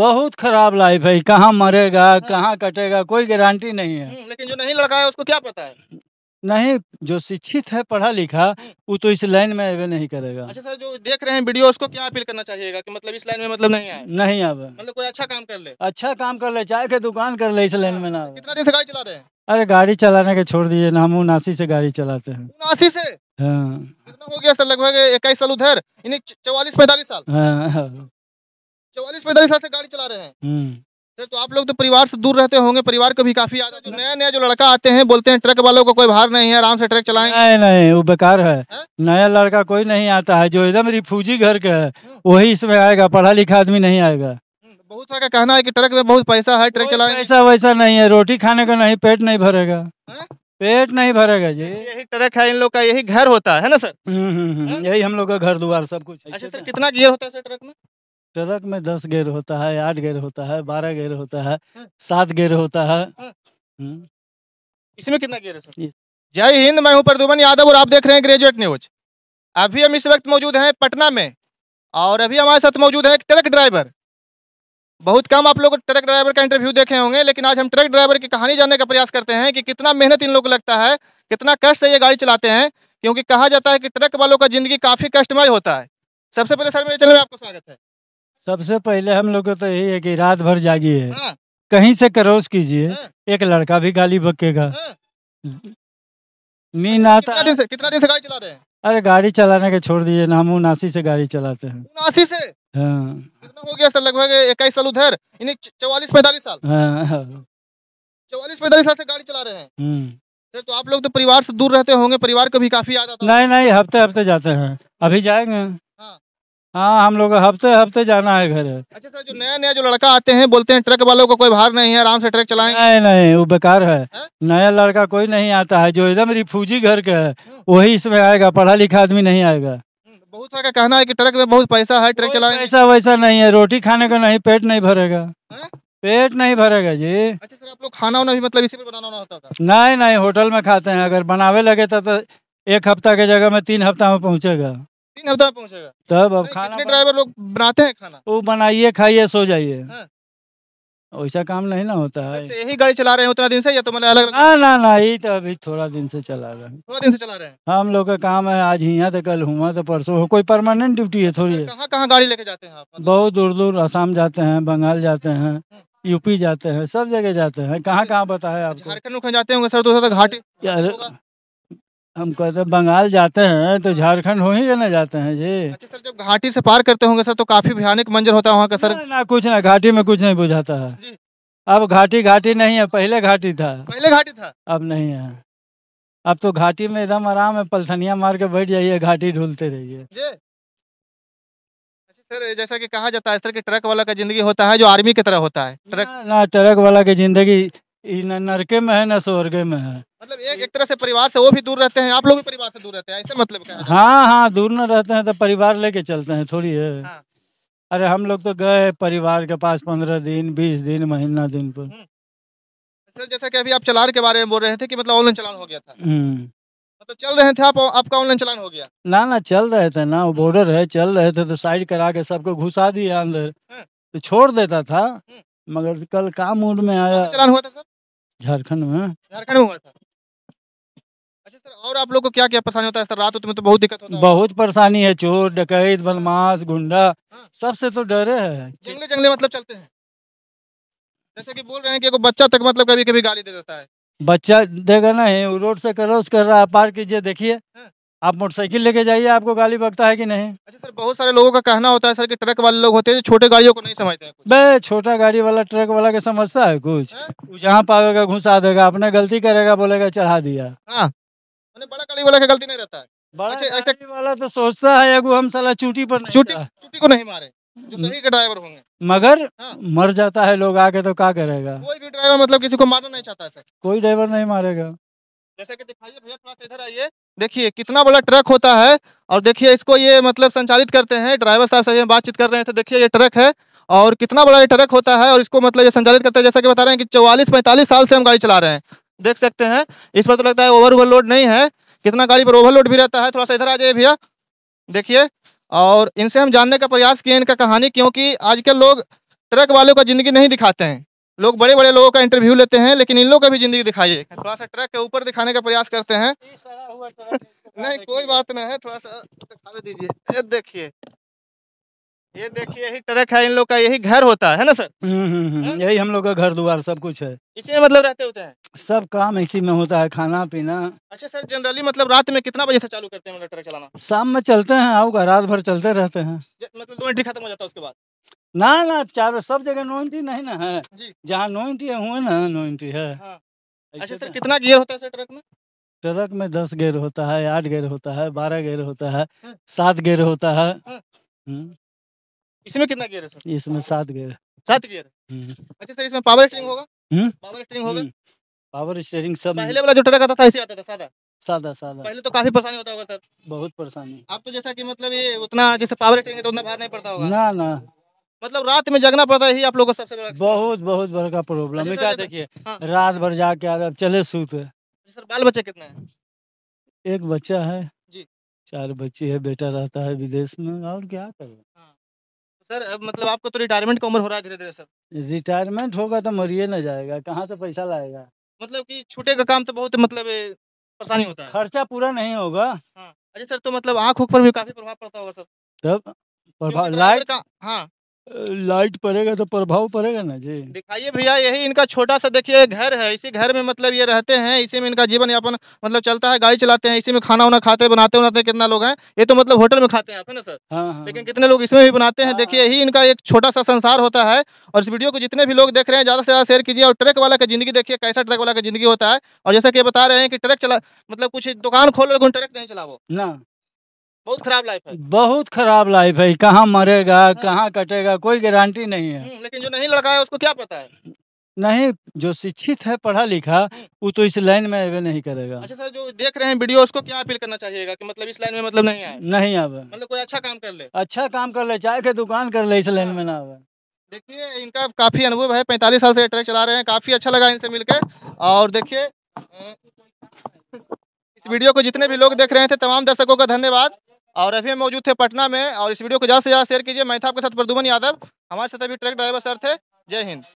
बहुत खराब लाइफ है कहाँ मरेगा कहाँ कटेगा कोई गारंटी नहीं है हम्म, लेकिन जो नहीं लड़का है उसको क्या पता है नहीं जो शिक्षित है पढ़ा लिखा वो तो इस लाइन में अवे नहीं करेगा अच्छा सर जो देख रहे हैं वीडियो उसको क्या अपील करना चाहिएगा कि मतलब इस लाइन में मतलब नहीं आए नहीं आवे मतलब कोई अच्छा काम कर ले अच्छा काम कर ले चाय के दुकान कर ले इस लाइन में ना कितना दिन से गाड़ी चला रहे हैं अरे गाड़ी चलाने के छोड़ दिए ना हम उनासी से गाड़ी चलाते हैं उनासी से हाँ कितना हो गया सर लगभग इक्कीस साल उधर इन्हें चौवालीस पैंतालीस साल हाँ, हाँ। चौवालीस पैंतालीस साल से गाड़ी चला रहे हैं हम्म। सर तो आप लोग तो परिवार से दूर रहते होंगे परिवार को भी काफी याद जो नया नया जो लड़का आते हैं बोलते हैं ट्रक वालों को कोई भार नहीं है आराम से ट्रक चलाएं नहीं नहीं वो बेकार है, है? हाँ? नया लड़का कोई नहीं आता है जो एकदम रिफ्यूजी घर का है हाँ। वही इसमें आएगा पढ़ा लिखा आदमी नहीं आएगा हम्म, बहुत सारा कहना है की ट्रक में बहुत पैसा है ट्रक चलाए पैसा वैसा नहीं है रोटी खाने का नहीं पेट नहीं भरेगा हाँ? पेट नहीं भरेगा जी यही ट्रक है इन लोग का यही घर होता है ना सर हम्म, यही हम लोग का घर द्वार सब कुछ अच्छा सर कितना गियर होता है सर ट्रक में ट्रक में दस गेयर होता है आठ गेयर होता है बारह गेयर होता है हाँ। सात गेयर होता है हाँ। हम्म। इसमें कितना गेयर है सर जय हिंद मैं हूं प्रदुमन यादव और आप देख रहे हैं ग्रेजुएट न्यूज अभी हम इस वक्त मौजूद हैं पटना में और अभी हमारे साथ मौजूद है एक ट्रक ड्राइवर बहुत कम आप लोग ट्रक ड्राइवर का इंटरव्यू देखे होंगे लेकिन आज हम ट्रक ड्राइवर की कहानी जानने का प्रयास करते हैं कि कितना मेहनत इन लोग को लगता है कितना कष्ट से ये गाड़ी चलाते हैं क्योंकि कहा जाता है कि ट्रक वालों का जिंदगी काफी कष्टमय होता है सबसे पहले सर मेरे चैनल में आपका स्वागत है सबसे पहले हम लोग तो यही है कि रात भर जागी है हाँ। कहीं से करोस कीजिए हाँ। एक लड़का भी गाली बकेगा हाँ। नींद आता कितना दिन से कितना दिन से गाड़ी चला रहे हैं अरे गाड़ी चलाने के छोड़ दिए ना हम उनासी से गाड़ी चलाते हैं उनासी से हाँ हो गया सर लगभग इक्कीस साल उधर चौवालीस पैंतालीस साल चौवालीस पैंतालीस साल से गाड़ी चला रहे हैं हम्म। सर तो आप लोग तो परिवार से दूर रहते होंगे परिवार को भी काफी याद आता नहीं नहीं हफ्ते हफ्ते जाते हैं अभी जाएंगे हाँ हम लोग हफ्ते हफ्ते जाना है घर अच्छा सर तो जो नया नया जो लड़का आते हैं बोलते हैं ट्रक वालों को कोई भार नहीं है आराम से ट्रक चलाएं नहीं नहीं वो बेकार है, है? हाँ? नया लड़का कोई नहीं आता है जो एकदम रिफ्यूजी घर का है हाँ। वही इसमें आएगा पढ़ा लिखा आदमी नहीं आएगा हम्म, बहुत सारा कहना है कि ट्रक में बहुत पैसा है ट्रक चलाए पैसा वैसा नहीं है रोटी खाने का नहीं पेट नहीं भरेगा हाँ? पेट नहीं भरेगा जी अच्छा सर आप लोग खाना भी मतलब इसी पे बनाना होता नहीं नहीं होटल में खाते हैं अगर बनावे लगे तो, तो एक हफ्ता के जगह में तीन हफ्ता में पहुँचेगा तीन हफ्ता में पहुँचेगा तब अब खाना कितने ड्राइवर लोग बनाते हैं खाना वो बनाइए खाइए सो जाइए ऐसा हाँ। काम नहीं ना होता है तो यही गाड़ी चला रहे हैं उतना दिन से या तो मैंने मतलब अलग ना ना ना यही तो अभी थोड़ा दिन से चला रहे हैं थोड़ा दिन से चला रहे हैं हम लोग का काम है आज यहाँ तो कल हुआ तो परसों हो कोई परमानेंट ड्यूटी है थोड़ी कहाँ कहाँ गाड़ी लेके जाते हैं आप मतलब- बहुत दूर दूर आसाम जाते हैं बंगाल जाते हैं हाँ। यूपी जाते हैं सब जगह जाते हैं कहाँ अच्छा, कहाँ बताया अच्छा, आप झारखंड जाते होंगे सर तो, तो घाटी हम कहते बंगाल जाते हैं तो झारखंड हो ही ना जाते हैं जी अच्छा सर जब घाटी से पार करते होंगे सर तो काफी भयानक मंजर होता है वहाँ का सर ना, ना कुछ ना घाटी में कुछ नहीं बुझाता है अब घाटी घाटी नहीं है पहले घाटी था पहले घाटी था अब नहीं है अब तो घाटी में एकदम आराम है पलथनिया मार के बैठ जाइए घाटी ढूंढते रहिए अच्छा सर जैसा कि कहा जाता है सर कि ट्रक वाला का जिंदगी होता है जो आर्मी की तरह होता है ट्रक ना, ना ट्रक वाला की जिंदगी नरके में है न स्वर्गे में है मतलब एक एक तरह से परिवार से वो भी दूर रहते हैं आप लोग भी परिवार से दूर रहते हैं ऐसे मतलब क्या है? हाँ हाँ दूर न रहते हैं तो परिवार लेके चलते हैं थोड़ी है हाँ। अरे हम लोग तो गए परिवार के पास पंद्रह दिन बीस दिन महीना दिन पर हम्म। सर जैसा कि अभी आप चलान के बारे में बोल रहे थे कि मतलब ऑनलाइन चलान हो गया था हम्म। मतलब चल रहे थे आप आपका ऑनलाइन चलान हो गया ना ना चल रहे थे ना वो हम्म। बॉर्डर है चल रहे थे तो साइड करा के सबको घुसा दिया अंदर तो छोड़ देता था मगर कल काम मूड में तो आया चलान हुआ था सर झारखंड में झारखंड में हुआ था अच्छा सर और आप लोग को क्या क्या परेशानी होता है सर रात में तो बहुत दिक्कत होता है बहुत परेशानी है चोर डकैत बदमाश गुंडा हाँ। सबसे तो डर है जंगले जंगले मतलब चलते हैं जैसे कि बोल रहे हैं कि बच्चा तक मतलब कभी कभी गाली दे देता है बच्चा देगा नहीं रोड से क्रॉस कर रहा है पार कीजिए देखिए हाँ। आप मोटरसाइकिल लेके जाइए आपको गाली बगता है कि नहीं अच्छा सर बहुत सारे लोगों का कहना होता है सर कि ट्रक वाले लोग होते हैं जो छोटे गाड़ियों को नहीं समझते हैं बे छोटा गाड़ी वाला ट्रक वाला के समझता है कुछ वो हाँ। जहाँ पावेगा घुसा देगा अपने गलती करेगा बोलेगा चढ़ा दिया हाँ मतलब बड़ा गाड़ी वाला का गलती नहीं रहता है बड़ा अच्छा, गाड़ी वाला तो सोचता है अगू हम सला चूटी पर चूटी चूटी को नहीं मारे ड्राइवर होंगे मगर हाँ। मर जाता है लोग आके तो क्या करेगा कोई भी ड्राइवर मतलब किसी को मारना नहीं चाहता है सर कोई ड्राइवर नहीं मारेगा जैसे कि दिखाइए भैया थोड़ा इधर आइए देखिए कितना बड़ा ट्रक होता है और देखिए इसको ये मतलब संचालित करते हैं ड्राइवर साहब से बातचीत कर रहे थे तो देखिए ये ट्रक है और कितना बड़ा ये ट्रक होता है और इसको मतलब ये संचालित करते हैं जैसा कि बता रहे हैं कि चौवालीस पैंतालीस साल से हम गाड़ी चला रहे हैं देख सकते हैं इस पर तो लगता है ओवर ओवरलोड नहीं है कितना गाड़ी पर ओवरलोड भी रहता है थोड़ा सा इधर आ जाइए भैया देखिए और इनसे हम जानने का प्रयास किए इनका कहानी क्योंकि आजकल लोग ट्रक वालों का ज़िंदगी नहीं दिखाते हैं लोग बड़े बड़े लोगों का इंटरव्यू लेते हैं लेकिन इन लोगों का भी जिंदगी दिखाइए थोड़ा सा ट्रक के ऊपर दिखाने का प्रयास करते हैं नहीं कोई बात नहीं है थोड़ा सा दिखावे दीजिए ये देखिए ये देखिए यही ट्रक है इन लोग का यही घर होता है ना सर हम्म, हम्म, हम्म, हाँ। यही हम लोग का घर द्वार सब कुछ है इसी में मतलब रहते होते हैं सब काम इसी में होता है खाना पीना अच्छा सर जनरली मतलब रात में कितना बजे से चालू करते हैं मतलब ट्रक चलाना शाम में चलते हैं आओगा रात भर चलते रहते हैं मतलब दो एंट्री खत्म हो जाता है उसके बाद ना ना चारों सब जगह नोइंटी नहीं ना है जहाँ नोइंटी है हुए ना नोइंटी है हाँ। अच्छा सर तो कितना गियर होता है सर ट्रक में ट्रक में दस गियर होता है आठ गियर होता है बारह गियर होता है हाँ। सात गियर होता है हाँ। हम्म। इसमें कितना गियर है सर इसमें सात गियर सात गियर हम्म। अच्छा सर इसमें पावर स्टीयरिंग होगा हम्म। पावर स्टीयरिंग होगा पावर स्टीयरिंग सब पहले वाला जो ट्रक आता था ऐसे आता था सादा सादा सादा पहले तो काफी परेशानी होता होगा सर बहुत परेशानी आप तो जैसा कि मतलब ये उतना जैसे पावर स्टीयरिंग है तो उतना भार नहीं पड़ता होगा ना ना मतलब रात में जगना पड़ता है आप लोगों को सबसे बहुत बहुत बड़का प्रॉब्लम है क्या देखिए हाँ। रात भर जाके आ चले सूते अच्छा, सर बाल बच्चे कितने हैं एक बच्चा है जी चार बच्ची है बेटा रहता है विदेश में और क्या कर हाँ। सर मतलब आपको तो रिटायरमेंट का उम्र हो रहा है धीरे धीरे सर रिटायरमेंट होगा तो मरिए ना जाएगा कहाँ से पैसा लाएगा मतलब कि छूटे का काम तो बहुत मतलब परेशानी होता है खर्चा पूरा नहीं होगा हाँ। अच्छा सर तो मतलब आँख पर भी काफी प्रभाव पड़ता होगा सर तब प्रभाव लाइट हाँ लाइट पड़ेगा तो प्रभाव पड़ेगा ना जी दिखाइए भैया यही इनका छोटा सा देखिए घर है इसी घर में मतलब ये रहते हैं इसी में इनका जीवन यापन मतलब चलता है गाड़ी चलाते हैं इसी में खाना उना खाते बनाते बनाते कितना लोग हैं ये तो मतलब होटल में खाते हैं आप ना सर हाँ, हाँ, लेकिन कितने लोग इसमें भी बनाते हैं देखिए यही इनका एक छोटा सा संसार होता है और इस वीडियो को जितने भी लोग देख रहे हैं ज्यादा से ज्यादा शेयर कीजिए और ट्रक वाला का जिंदगी देखिए कैसा ट्रक वाला का जिंदगी होता है और जैसा कि बता रहे हैं कि ट्रक चला मतलब कुछ दुकान खोल लेकिन ट्रक नहीं चलाओ ना बहुत खराब लाइफ है बहुत खराब लाइफ है कहाँ मरेगा हाँ। कहाँ कटेगा कोई गारंटी नहीं है हम्म, लेकिन जो नहीं लड़का है उसको क्या पता है नहीं जो शिक्षित है पढ़ा लिखा हम्म। वो तो इस लाइन में अवे नहीं करेगा अच्छा सर जो देख रहे हैं वीडियो उसको क्या अपील करना चाहिएगा कि मतलब इस लाइन में मतलब नहीं आए नहीं आवे मतलब कोई अच्छा काम कर ले अच्छा काम कर ले चाय के दुकान कर ले इस लाइन हाँ। में ना आवे देखिए इनका काफी अनुभव है पैंतालीस साल से ट्रक चला रहे हैं काफी अच्छा लगा इनसे मिलकर और देखिए इस वीडियो को जितने भी लोग देख रहे थे तमाम दर्शकों का धन्यवाद और हम मौजूद थे पटना में और इस वीडियो को ज़्यादा से ज़्यादा शेयर कीजिए मैं था आपके साथ प्रदुमन यादव हमारे साथ अभी ट्रक ड्राइवर सर थे जय हिंद